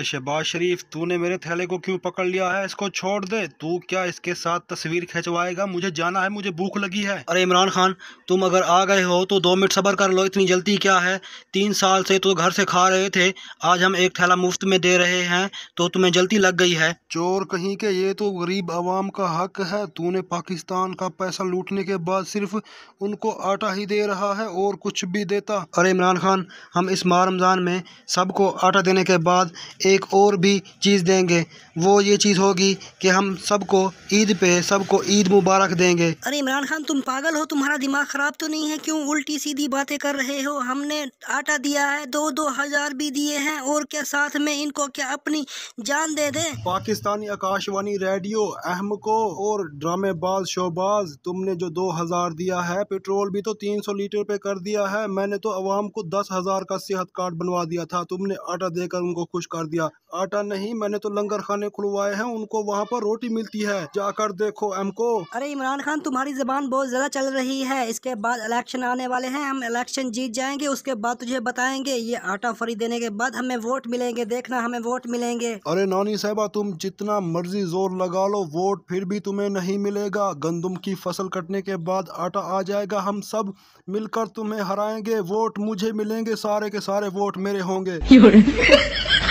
तो शहबाज शरीफ तूने मेरे थैले को क्यों पकड़ लिया है इसको छोड़ दे तू क्या इसके साथ तस्वीर खिंचवाएगा मुझे जाना है मुझे भूख लगी है अरे इमरान खान तुम अगर आ गए हो तो दो मिनट सबर कर लो इतनी जल्दी क्या है तीन साल से तो घर से खा रहे थे आज हम एक थैला मुफ्त में दे रहे हैं तो तुम्हें जल्दी लग गई है चोर कहीं के ये तो गरीब आवाम का हक है ने पाकिस्तान का पैसा लूटने के बाद सिर्फ उनको आटा ही दे रहा है और कुछ भी देता अरे इमरान खान हम इस माह रमज़ान में सबको आटा देने के बाद एक और भी चीज़ देंगे वो ये चीज़ होगी कि हम सबको ईद पे सबको ईद मुबारक देंगे अरे इमरान खान तुम पागल हो तुम्हारा दिमाग ख़राब तो नहीं है क्यों उल्टी सीधी बातें कर रहे हो हमने आटा दिया है दो दो हज़ार भी दिए हैं और क्या साथ में इनको क्या अपनी जान दे दे पाकिस्तानी आकाशवाणी रेडियो अहम को और ड्रामेबाज शोबाज तुमने जो दो हज़ार दिया है पेट्रोल भी तो तीन सौ लीटर पे कर दिया है मैंने तो आवाम को दस हज़ार का सेहत कार्ड बनवा दिया था तुमने आटा देकर उनको खुश कर दिया दिया आटा नहीं मैंने तो लंगर खाने खुलवाए हैं उनको वहाँ पर रोटी मिलती है जाकर देखो हमको अरे इमरान खान तुम्हारी जबान बहुत ज्यादा चल रही है इसके बाद इलेक्शन आने वाले हैं हम इलेक्शन जीत जाएंगे उसके बाद तुझे बताएंगे ये आटा फ्री देने के बाद हमें वोट मिलेंगे देखना हमें वोट मिलेंगे अरे नानी साहबा तुम जितना मर्जी जोर लगा लो वोट फिर भी तुम्हें नहीं मिलेगा गंदुम की फसल कटने के बाद आटा आ जाएगा हम सब मिलकर तुम्हें हराएंगे वोट मुझे मिलेंगे सारे के सारे वोट मेरे होंगे